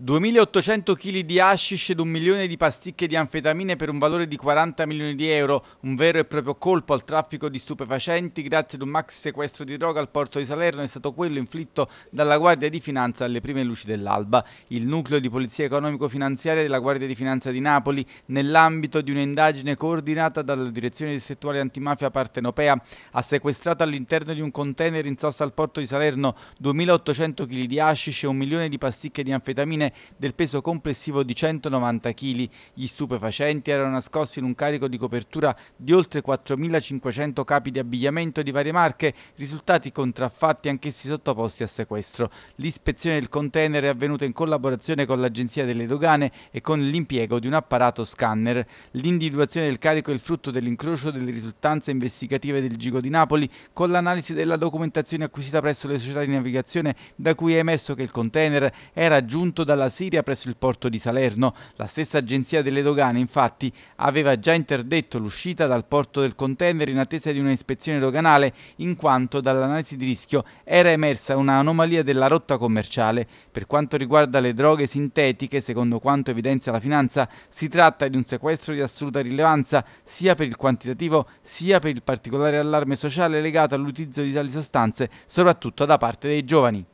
2.800 kg di hashish ed un milione di pasticche di anfetamine per un valore di 40 milioni di euro, un vero e proprio colpo al traffico di stupefacenti grazie ad un max sequestro di droga al porto di Salerno è stato quello inflitto dalla Guardia di Finanza alle prime luci dell'alba. Il nucleo di polizia economico-finanziaria della Guardia di Finanza di Napoli, nell'ambito di un'indagine coordinata dalla direzione di settuale antimafia partenopea, ha sequestrato all'interno di un container in sosta al porto di Salerno 2.800 kg di hashish e un milione di pasticche di anfetamine mettanfetamine del peso complessivo di 190 kg. Gli stupefacenti erano nascosti in un carico di copertura di oltre 4.500 capi di abbigliamento di varie marche, risultati contraffatti anch'essi sottoposti a sequestro. L'ispezione del container è avvenuta in collaborazione con l'Agenzia delle Dogane e con l'impiego di un apparato scanner. L'individuazione del carico è il frutto dell'incrocio delle risultanze investigative del Gigo di Napoli con l'analisi della documentazione acquisita presso le società di navigazione da cui è emerso che il container era giunto giunto dalla Siria presso il porto di Salerno. La stessa agenzia delle dogane infatti aveva già interdetto l'uscita dal porto del container in attesa di un'ispezione doganale in quanto dall'analisi di rischio era emersa un'anomalia della rotta commerciale. Per quanto riguarda le droghe sintetiche, secondo quanto evidenzia la finanza, si tratta di un sequestro di assoluta rilevanza sia per il quantitativo sia per il particolare allarme sociale legato all'utilizzo di tali sostanze, soprattutto da parte dei giovani.